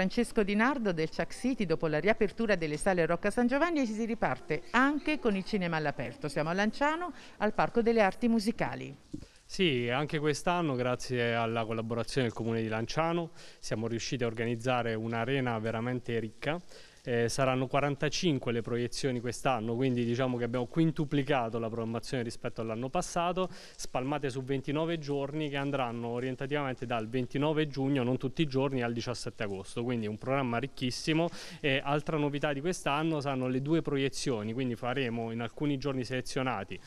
Francesco Di Nardo del Chuck City, dopo la riapertura delle sale Rocca San Giovanni si riparte anche con il cinema all'aperto. Siamo a Lanciano, al Parco delle Arti Musicali. Sì, anche quest'anno, grazie alla collaborazione del Comune di Lanciano, siamo riusciti a organizzare un'arena veramente ricca. Eh, saranno 45 le proiezioni quest'anno, quindi diciamo che abbiamo quintuplicato la programmazione rispetto all'anno passato, spalmate su 29 giorni che andranno orientativamente dal 29 giugno, non tutti i giorni, al 17 agosto, quindi un programma ricchissimo. E altra novità di quest'anno saranno le due proiezioni, quindi faremo in alcuni giorni selezionati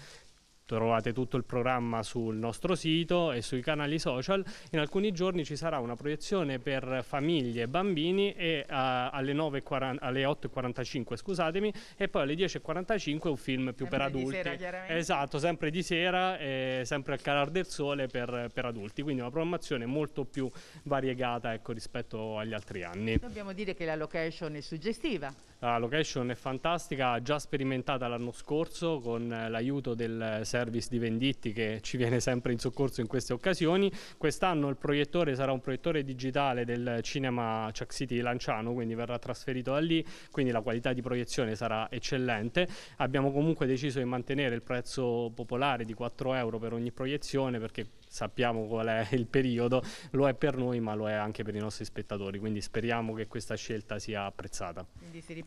Trovate tutto il programma sul nostro sito e sui canali social. In alcuni giorni ci sarà una proiezione per famiglie e bambini e, uh, alle, 9.40, alle 8.45 scusatemi, e poi alle 10.45 un film più sempre per adulti. Sera, esatto, sempre di sera, eh, sempre al calar del sole per, per, adulti, quindi una programmazione molto più variegata ecco, rispetto agli altri anni. Dobbiamo dire che la location è suggestiva. La location è fantastica, già sperimentata l'anno scorso con l'aiuto del service di Venditti che ci viene sempre in soccorso in queste occasioni. Quest'anno il proiettore sarà un proiettore digitale del cinema Chuck City di Lanciano, quindi verrà trasferito da lì, quindi la qualità di proiezione sarà eccellente. Abbiamo comunque deciso di mantenere il prezzo popolare di 4 euro per ogni proiezione perché sappiamo qual è il periodo, lo è per noi ma lo è anche per i nostri spettatori, quindi speriamo che questa scelta sia apprezzata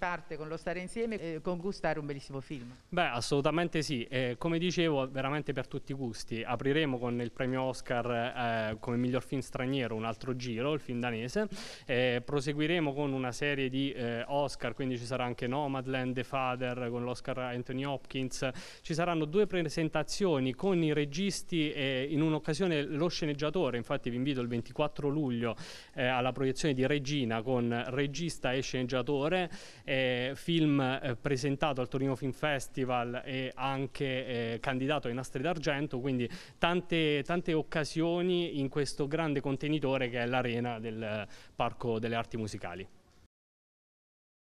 parte con lo stare insieme e con gustare un bellissimo film. Beh, assolutamente sì. Eh, come dicevo, veramente per tutti i gusti. Apriremo con il premio Oscar eh, come miglior film straniero un altro giro, il film danese. proseguiremo con una serie di eh, Oscar, quindi ci sarà anche Nomadland, The Father con l'Oscar Anthony Hopkins. Ci saranno due presentazioni con i registi e in un'occasione lo sceneggiatore. Infatti vi invito il 24 luglio eh, alla proiezione di Regina con regista e sceneggiatore eh, film eh, presentato al Torino Film Festival e anche eh, candidato ai nastri d'argento, quindi tante, tante, occasioni in questo grande contenitore che è l'arena del eh, Parco delle Arti Musicali.